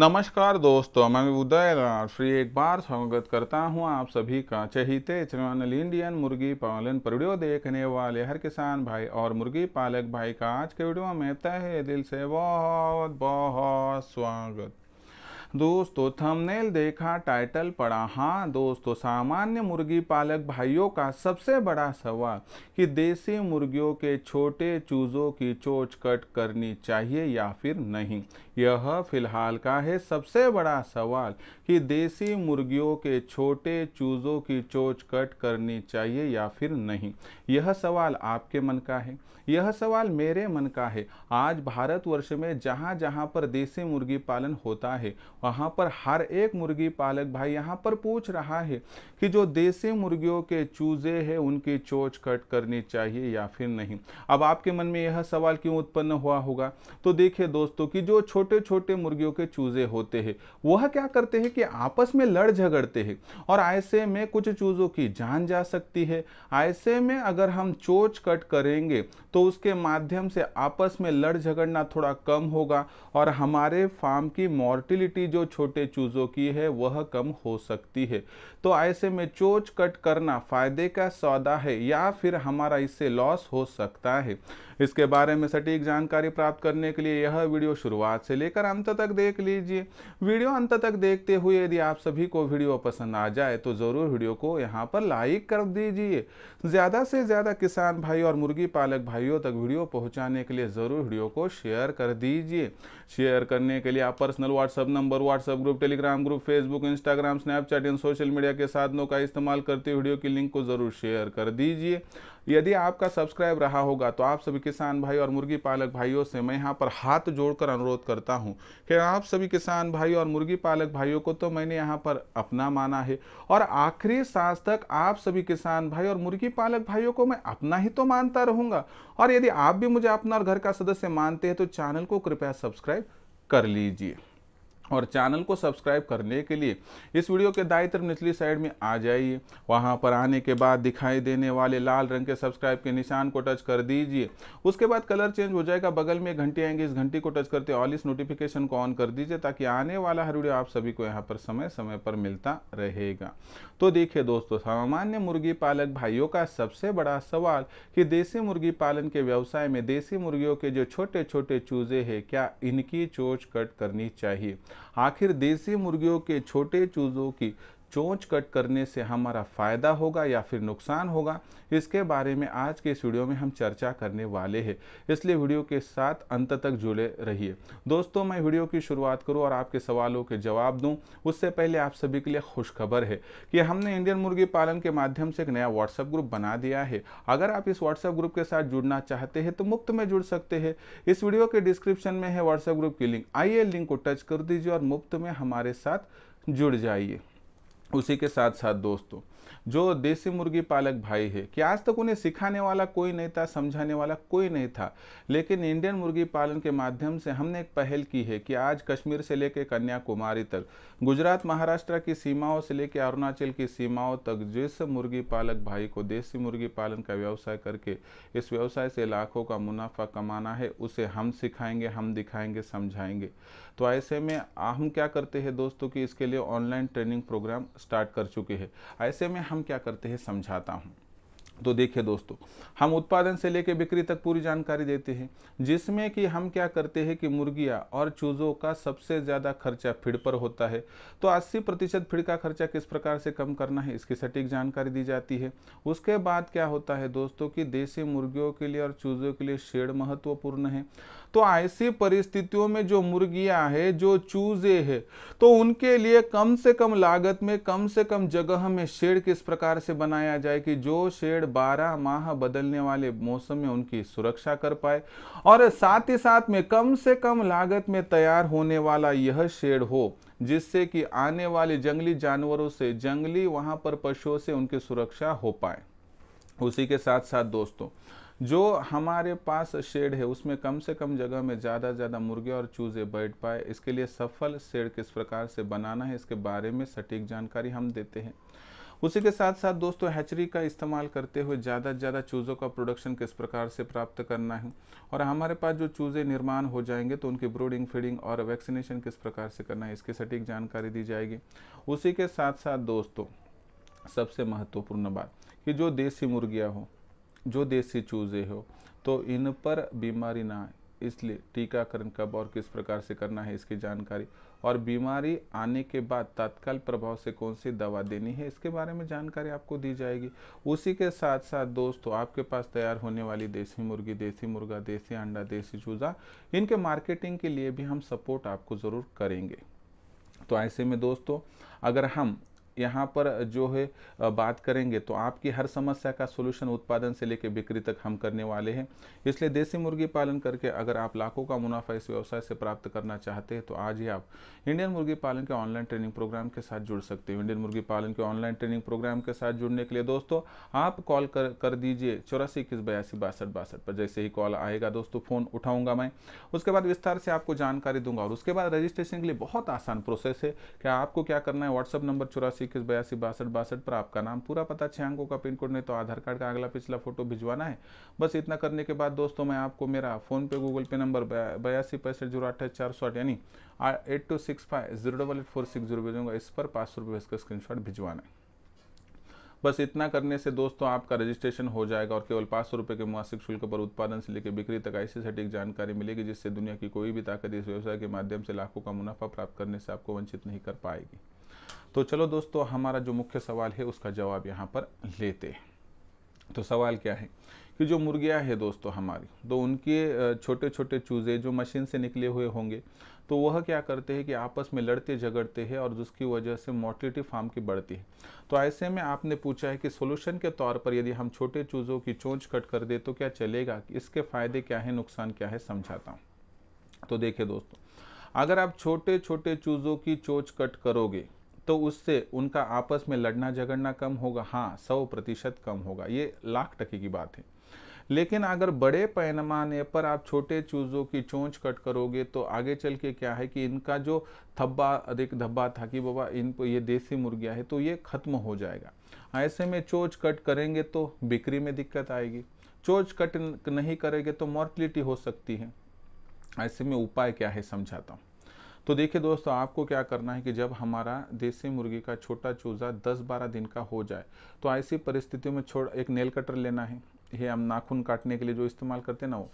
नमस्कार दोस्तों मैं उदय श्री एक बार स्वागत करता हूं आप सभी का चहीते चैनल इंडियन मुर्गी पालन पर वीडियो देखने वाले हर किसान भाई और मुर्गी पालक भाई का आज के वीडियो में तहे दिल से बहुत बहुत स्वागत दोस्तों थंबनेल देखा टाइटल पढ़ा हाँ दोस्तों सामान्य मुर्गी पालक भाइयों का सबसे बड़ा सवाल कि देसी मुर्गियों के छोटे चूजों की चोच कट करनी चाहिए या फिर नहीं यह फिलहाल का है सबसे बड़ा सवाल कि देसी मुर्गियों के छोटे चूज़ों की चोच कट करनी चाहिए या फिर नहीं यह सवाल आपके मन का है यह सवाल मेरे मन का है आज भारतवर्ष में जहाँ जहाँ पर देसी मुर्गी पालन होता है वहाँ पर हर एक मुर्गी पालक भाई यहाँ पर पूछ रहा है कि जो देसी मुर्गियों के चूज़े हैं उनकी चोच कट करनी चाहिए या फिर नहीं अब आपके मन में यह सवाल क्यों उत्पन्न हुआ होगा तो देखिए दोस्तों कि जो छोटे छोटे छोटे मुर्गियों के चूजे होते हैं वह क्या करते हैं कि आपस में लड़ झगड़ते हैं और ऐसे में कुछ चूजों की जान जा सकती है ऐसे में अगर हम चोच कट करेंगे तो उसके माध्यम से आपस में लड़ झगड़ना थोड़ा कम होगा और हमारे फार्म की मॉर्टिलिटी जो छोटे चूजों की है वह कम हो सकती है तो ऐसे में चोच कट करना फायदे का सौदा है या फिर हमारा इससे लॉस हो सकता है इसके बारे में सटीक जानकारी प्राप्त करने के लिए यह वीडियो शुरुआत से लेकर अंत तक देख लीजिए वीडियो अंत तक देखते हुए यदि आप सभी को वीडियो पसंद आ जाए तो ज़रूर वीडियो को यहाँ पर लाइक कर दीजिए ज़्यादा से ज़्यादा किसान भाई और मुर्गी पालक भाइयों तक वीडियो पहुँचाने के लिए ज़रूर वीडियो को शेयर कर दीजिए शेयर करने के लिए आप personal WhatsApp number WhatsApp group Telegram group Facebook Instagram Snapchat इन सोशल मीडिया के साधनों का इस्तेमाल करते वीडियो की लिंक को ज़रूर शेयर कर दीजिए यदि आपका सब्सक्राइब रहा होगा तो आप सभी किसान भाई और मुर्गी पालक भाइयों से मैं यहाँ पर हाथ जोड़कर अनुरोध करता हूँ कि आप सभी किसान भाई और मुर्गी पालक भाइयों को तो मैंने यहाँ पर अपना माना है और आखिरी सांस तक आप सभी किसान भाई और मुर्गी पालक भाइयों को मैं अपना ही तो मानता रहूंगा और यदि आप भी मुझे अपना और घर का सदस्य मानते हैं तो चैनल को कृपया सब्सक्राइब कर लीजिए और चैनल को सब्सक्राइब करने के लिए इस वीडियो के दाई तरफ निचली साइड में आ जाइए वहां पर आने के बाद दिखाई देने वाले लाल रंग के सब्सक्राइब के निशान को टच कर दीजिए उसके बाद कलर चेंज हो जाएगा बगल में घंटी आएंगे इस घंटी को टच करते ऑल इस नोटिफिकेशन को ऑन कर दीजिए ताकि आने वाला हर वीडियो आप सभी को यहाँ पर समय समय पर मिलता रहेगा तो देखिए दोस्तों सामान्य मुर्गी पालक भाइयों का सबसे बड़ा सवाल कि देसी मुर्गी पालन के व्यवसाय में देसी मुर्गियों के जो छोटे छोटे चूजे हैं क्या इनकी चोच कट करनी चाहिए आखिर देसी मुर्गियों के छोटे चूजों की चोंच कट करने से हमारा फ़ायदा होगा या फिर नुकसान होगा इसके बारे में आज के इस वीडियो में हम चर्चा करने वाले हैं इसलिए वीडियो के साथ अंत तक जुड़े रहिए दोस्तों मैं वीडियो की शुरुआत करूं और आपके सवालों के जवाब दूं उससे पहले आप सभी के लिए खुशखबर है कि हमने इंडियन मुर्गी पालन के माध्यम से एक नया व्हाट्सएप ग्रुप बना दिया है अगर आप इस व्हाट्सएप ग्रुप के साथ जुड़ना चाहते हैं तो मुफ्त में जुड़ सकते हैं इस वीडियो के डिस्क्रिप्शन में है व्हाट्सएप ग्रुप की लिंक आइए लिंक को टच कर दीजिए और मुफ्त में हमारे साथ जुड़ जाइए उसी के साथ साथ दोस्तों जो देसी मुर्गी पालक भाई है कि आज तक उन्हें सिखाने वाला कोई नहीं था समझाने वाला कोई नहीं था लेकिन इंडियन मुर्गी पालन के माध्यम से हमने एक पहल की है कि आज कश्मीर से लेकर कन्याकुमारी तक गुजरात महाराष्ट्र की सीमाओं से लेकर अरुणाचल की सीमाओं तक जिस मुर्गी पालक भाई को देसी मुर्गी पालन का व्यवसाय करके इस व्यवसाय से लाखों का मुनाफा कमाना है उसे हम सिखाएंगे हम दिखाएंगे समझाएंगे तो ऐसे में हम क्या करते हैं दोस्तों कि इसके लिए ऑनलाइन ट्रेनिंग प्रोग्राम स्टार्ट कर चुके हैं ऐसे में में हम क्या करते हैं समझाता हूँ तो देखिए दोस्तों हम उत्पादन से लेकर बिक्री तक पूरी जानकारी देते हैं जिसमें कि हम क्या करते हैं कि मुर्गियाँ और चूज़ों का सबसे ज़्यादा खर्चा फीड पर होता है तो 80 प्रतिशत फीड का खर्चा किस प्रकार से कम करना है इसकी सटीक जानकारी दी जाती है उसके बाद क्या होता है दोस्तों कि देसी मुर्गियों के लिए और चूज़ों के लिए शेड महत्वपूर्ण है तो ऐसी परिस्थितियों में जो मुर्गियां है जो चूजे है तो उनके लिए कम से कम लागत में कम से कम जगह में शेड किस प्रकार से बनाया जाए कि जो शेड 12 माह बदलने वाले मौसम में उनकी सुरक्षा कर पाए और साथ ही साथ में कम से कम लागत में तैयार होने वाला यह शेड हो जिससे कि आने वाले जंगली जानवरों से जंगली वहां पर पशुओं से उनकी सुरक्षा हो पाए उसी के साथ साथ दोस्तों जो हमारे पास शेड है उसमें कम से कम जगह में ज़्यादा ज़्यादा मुर्गे और चूजे बैठ पाए इसके लिए सफल शेड किस प्रकार से बनाना है इसके बारे में सटीक जानकारी हम देते हैं उसी के साथ साथ दोस्तों हैचरी का इस्तेमाल करते हुए ज़्यादा से ज़्यादा चूज़ों का प्रोडक्शन किस प्रकार से प्राप्त करना है और हमारे पास जो चूज़े निर्माण हो जाएंगे तो उनकी ब्रूडिंग फीडिंग और वैक्सीनेशन किस प्रकार से करना है इसकी सटीक जानकारी दी जाएगी उसी के साथ साथ दोस्तों सबसे महत्वपूर्ण बात कि जो देसी मुर्गियाँ हों जो देश से चूजे हो तो इन पर बीमारी ना आए इसलिए टीकाकरण कब और किस प्रकार से करना है इसकी जानकारी और बीमारी आने के बाद तत्काल प्रभाव से कौन सी दवा देनी है इसके बारे में जानकारी आपको दी जाएगी उसी के साथ साथ दोस्तों आपके पास तैयार होने वाली देसी मुर्गी देसी मुर्गा देसी अंडा देसी चूजा इनके मार्केटिंग के लिए भी हम सपोर्ट आपको ज़रूर करेंगे तो ऐसे में दोस्तों अगर हम यहाँ पर जो है बात करेंगे तो आपकी हर समस्या का सोल्यूशन उत्पादन से लेकर बिक्री तक हम करने वाले हैं इसलिए देसी मुर्गी पालन करके अगर आप लाखों का मुनाफा इस व्यवसाय से प्राप्त करना चाहते हैं तो आज ही आप इंडियन मुर्गी पालन के ऑनलाइन ट्रेनिंग प्रोग्राम के साथ जुड़ सकते हैं इंडियन मुर्गी पालन के ऑनलाइन ट्रेनिंग प्रोग्राम के साथ जुड़ने के लिए दोस्तों आप कॉल कर कर दीजिए चौरासी इक्कीस बयासी बासठ बासठ पर जैसे ही कॉल आएगा दोस्तों फ़ोन उठाऊंगा मैं उसके बाद विस्तार से आपको जानकारी दूंगा और उसके बाद रजिस्ट्रेशन के लिए बहुत आसान प्रोसेस है कि आपको क्या करना है व्हाट्सअप नंबर चौरासी इक्कीस बयासी बासठ बासठ पर आपका नाम पूरा पता छः अंकों का पिन कोड नहीं तो आधार कार्ड का अगला पिछला फोटो भिजवाना है बस इतना करने के बाद दोस्तों मैं आपको मेरा फोन पे गूगल पे नंबर बयासी पैंसठ जीरो अट्ठाईस चार सौ आठ यानी eight two six five zero double eight four six zero भेजूंगा इस पर पाँच सौ रुपये इसका स्क्रीनशॉट भिजवाना है बस इतना करने से दोस्तों आपका रजिस्ट्रेशन हो जाएगा और केवल पाँच सौ रुपये के मासिक शुल्क पर उत्पादन से लेकर बिक्री तक ऐसी सटीक जानकारी मिलेगी जिससे दुनिया की कोई भी ताकत इस व्यवसाय के माध्यम से लाखों का मुनाफा प्राप्त करने से आपको वंचित नहीं कर पाएगी तो चलो दोस्तों हमारा जो मुख्य सवाल है उसका जवाब यहाँ पर लेते हैं तो सवाल क्या है कि जो मुर्गियाँ है दोस्तों हमारी तो उनके छोटे छोटे चूज़े जो मशीन से निकले हुए होंगे तो वह क्या करते हैं कि आपस में लड़ते झगड़ते हैं और जिसकी वजह से मोर्टिलिटी फार्म की बढ़ती है तो ऐसे में आपने पूछा है कि सोल्यूशन के तौर पर यदि हम छोटे चूज़ों की चोंच कट कर दे तो क्या चलेगा इसके फ़ायदे क्या है नुकसान क्या है समझाता हूँ तो देखिए दोस्तों अगर आप छोटे छोटे चूज़ों की चोच कट करोगे तो उससे उनका आपस में लड़ना झगड़ना कम होगा हाँ सौ प्रतिशत कम होगा ये लाख टके की बात है लेकिन अगर बड़े पैमाने पर आप छोटे चूज़ों की चोंच कट करोगे तो आगे चल के क्या है कि इनका जो थब्बा अधिक धब्बा था कि बाबा पर ये देसी मुर्गियाँ है तो ये खत्म हो जाएगा हाँ, ऐसे में चोच कट करेंगे तो बिक्री में दिक्कत आएगी चोच कट नहीं करेंगे तो मॉर्टिलिटी हो सकती है ऐसे में उपाय क्या है समझाता हूँ तो देखिए दोस्तों आपको क्या करना है कि जब हमारा देसी मुर्गी का छोटा चूज़ा 10-12 दिन का हो जाए तो ऐसी परिस्थितियों में छोड़ एक नेल कटर लेना है ये हम नाखून काटने के लिए जो इस्तेमाल करते हैं ना वो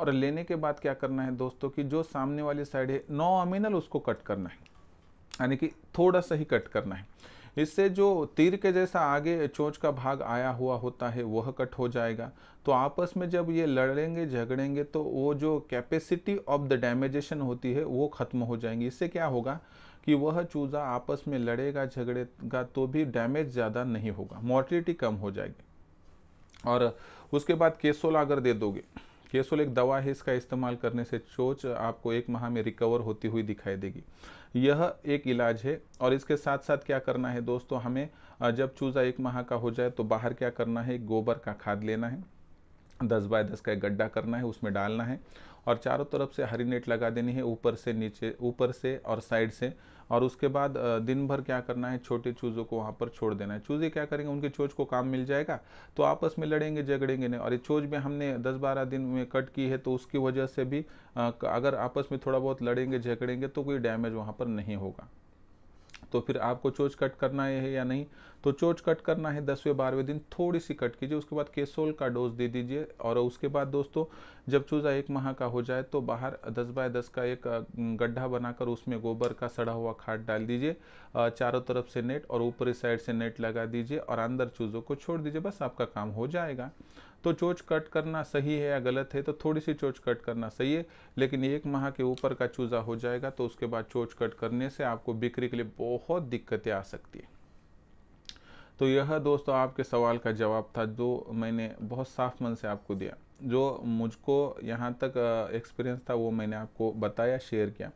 और लेने के बाद क्या करना है दोस्तों कि जो सामने वाली साइड है नौ अमिनल उसको कट करना है यानी कि थोड़ा सा ही कट करना है इससे जो तीर के जैसा आगे चोंच का भाग आया हुआ होता है वह कट हो जाएगा तो आपस में जब ये लड़ेंगे झगड़ेंगे तो वो जो कैपेसिटी ऑफ द डैमेजेशन होती है वो ख़त्म हो जाएंगी इससे क्या होगा कि वह चूज़ा आपस में लड़ेगा झगड़ेगा तो भी डैमेज ज़्यादा नहीं होगा मोर्टिलिटी कम हो जाएगी और उसके बाद केसोला अगर दे दोगे केसोल एक दवा है इसका इस्तेमाल करने से चोच आपको एक माह में रिकवर होती हुई दिखाई देगी यह एक इलाज है और इसके साथ साथ क्या करना है दोस्तों हमें जब चूज़ा एक माह का हो जाए तो बाहर क्या करना है गोबर का खाद लेना है दस बाय दस का एक गड्ढा करना है उसमें डालना है और चारों तरफ से हरी नेट लगा देनी है ऊपर से नीचे ऊपर से और साइड से और उसके बाद दिन भर क्या करना है छोटे चूज़ों को वहाँ पर छोड़ देना है चूज़े क्या करेंगे उनके चोज को काम मिल जाएगा तो आपस में लड़ेंगे झगड़ेंगे नहीं और ये चोज में हमने 10-12 दिन में कट की है तो उसकी वजह से भी अगर आपस में थोड़ा बहुत लड़ेंगे झगड़ेंगे तो कोई डैमेज वहाँ पर नहीं होगा तो फिर आपको चोच कट करना है या नहीं तो चोच कट करना है दसवें बारहवें दिन थोड़ी सी कट कीजिए उसके बाद केसोल का डोज दे दीजिए और उसके बाद दोस्तों जब चूजा एक माह का हो जाए तो बाहर दस बाय दस का एक गड्ढा बनाकर उसमें गोबर का सड़ा हुआ खाद डाल दीजिए चारों तरफ से नेट और ऊपरी साइड से नेट लगा दीजिए और अंदर चूजों को छोड़ दीजिए बस आपका काम हो जाएगा तो चोच कट करना सही है या गलत है तो थोड़ी सी चोच कट करना सही है लेकिन एक माह के ऊपर का चूज़ा हो जाएगा तो उसके बाद चोच कट करने से आपको बिक्री के लिए बहुत दिक्कतें आ सकती है तो यह दोस्तों आपके सवाल का जवाब था जो मैंने बहुत साफ मन से आपको दिया जो मुझको यहाँ तक एक्सपीरियंस था वो मैंने आपको बताया शेयर किया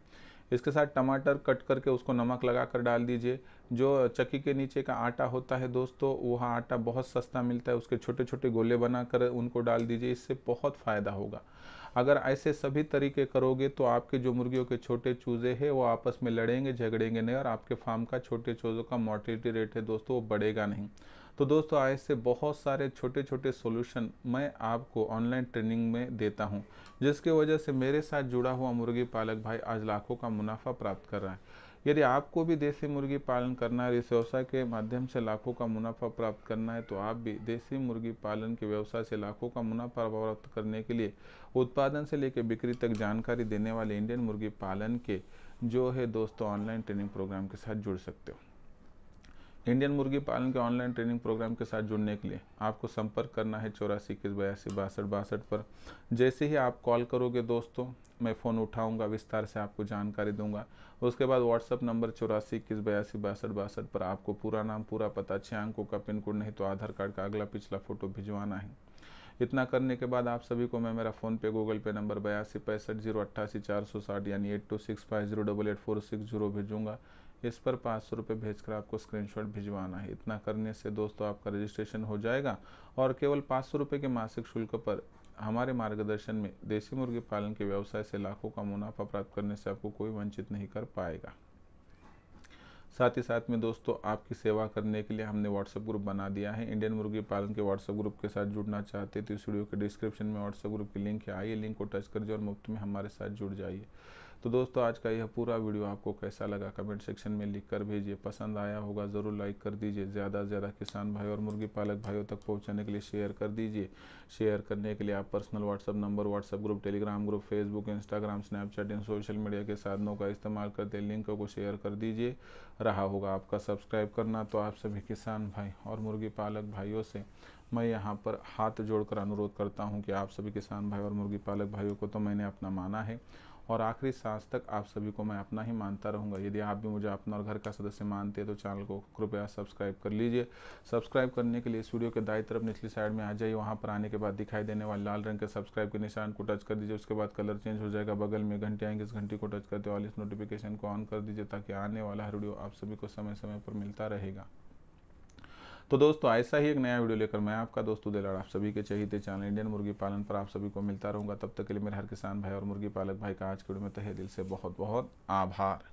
इसके साथ टमाटर कट करके उसको नमक लगा कर डाल दीजिए जो चक्की के नीचे का आटा होता है दोस्तों वह आटा बहुत सस्ता मिलता है उसके छोटे छोटे गोले बनाकर उनको डाल दीजिए इससे बहुत फ़ायदा होगा अगर ऐसे सभी तरीके करोगे तो आपके जो मुर्गियों के छोटे चूजे हैं वो आपस में लड़ेंगे झगड़ेंगे नहीं और आपके फार्म का छोटे चूजों का मोर्टिलिटी रेट है दोस्तों वो बढ़ेगा नहीं तो दोस्तों आज से बहुत सारे छोटे छोटे सोल्यूशन मैं आपको ऑनलाइन ट्रेनिंग में देता हूँ जिसकी वजह से मेरे साथ जुड़ा हुआ मुर्गी पालक भाई आज लाखों का मुनाफा प्राप्त कर रहा है यदि आपको भी देसी मुर्गी पालन करना है इस व्यवसाय के माध्यम से लाखों का मुनाफा प्राप्त करना है तो आप भी देसी मुर्गी पालन के व्यवसाय से लाखों का मुनाफा प्राप्त करने के लिए उत्पादन से लेकर बिक्री तक जानकारी देने वाले इंडियन मुर्गी पालन के जो है दोस्तों ऑनलाइन ट्रेनिंग प्रोग्राम के साथ जुड़ सकते हो इंडियन मुर्गी पालन के ऑनलाइन ट्रेनिंग प्रोग्राम के साथ जुड़ने के लिए आपको संपर्क करना है चौरासी इक्कीस बयासी बासठ बासठ पर जैसे ही आप कॉल करोगे दोस्तों मैं फ़ोन उठाऊंगा विस्तार से आपको जानकारी दूंगा उसके बाद व्हाट्सअप नंबर चौरासी इक्कीस बयासी बासठ बासठ पर आपको पूरा नाम पूरा पता छः अंकों का पिन कोड नहीं तो आधार कार्ड का अगला पिछला फोटो भिजवाना है इतना करने के बाद आप सभी को मैं मेरा फ़ोन पे गूगल पे नंबर बयासी पैंसठ जीरो अट्ठासी चार सौ साठ यानी eight two six five zero double eight four six zero भेजूंगा इस पर पाँच सौ रुपये कर आपको स्क्रीनशॉट भिजवाना है इतना करने से दोस्तों आपका रजिस्ट्रेशन हो जाएगा और केवल पाँच सौ रुपये के मासिक शुल्क पर हमारे मार्गदर्शन में देसी मुर्गी पालन के व्यवसाय से लाखों का मुनाफा प्राप्त करने से आपको कोई वंचित नहीं कर पाएगा साथ ही साथ में दोस्तों आपकी सेवा करने के लिए हमने व्हाट्सएप ग्रुप बना दिया है इंडियन मुर्गी पालन के व्हाट्सएप ग्रुप के साथ जुड़ना चाहते हैं तो इस वीडियो के डिस्क्रिप्शन में व्हाट्सएप ग्रुप की लिंक है आइए लिंक को टच कर जाइए और मुफ्त में हमारे साथ जुड़ जाइए तो दोस्तों आज का यह पूरा वीडियो आपको कैसा लगा कमेंट सेक्शन में लिख कर भेजिए पसंद आया होगा ज़रूर लाइक कर दीजिए ज़्यादा से ज़्यादा किसान भाई और मुर्गी पालक भाइयों तक पहुँचाने के लिए शेयर कर दीजिए शेयर करने के लिए आप personal WhatsApp number WhatsApp group Telegram group Facebook Instagram Snapchat इन सोशल मीडिया के साधनों का इस्तेमाल करते लिंक को शेयर कर दीजिए रहा होगा आपका सब्सक्राइब करना तो आप सभी किसान भाई और मुर्गी पालक भाइयों से मैं यहाँ पर हाथ जोड़कर अनुरोध करता हूँ कि आप सभी किसान भाई और मुर्गी पालक भाइयों को तो मैंने अपना माना है और आखिरी सांस तक आप सभी को मैं अपना ही मानता रहूँगा यदि आप भी मुझे अपना और घर का सदस्य मानते हैं तो चैनल को कृपया सब्सक्राइब कर लीजिए सब्सक्राइब करने के लिए इस वीडियो के दाई तरफ निचली साइड में आ जाइए वहाँ पर आने के बाद दिखाई देने वाले लाल रंग के सब्सक्राइब के निशान को टच कर दीजिए उसके बाद कलर चेंज हो जाएगा बगल में घंटे आएंगे इस घंटी को टच करते और इस नोटिफिकेशन को ऑन कर दीजिए ताकि आने वाला हर वीडियो आप सभी को समय समय पर मिलता रहेगा तो दोस्तों ऐसा ही एक नया वीडियो लेकर मैं आपका दोस्तों दिलाड़ आप सभी के चाहिए चैनल इंडियन मुर्गी पालन पर आप सभी को मिलता रहूंगा तब तक के लिए मेरे हर किसान भाई और मुर्गी पालक भाई का आज के वीडियो में तहे दिल से बहुत बहुत आभार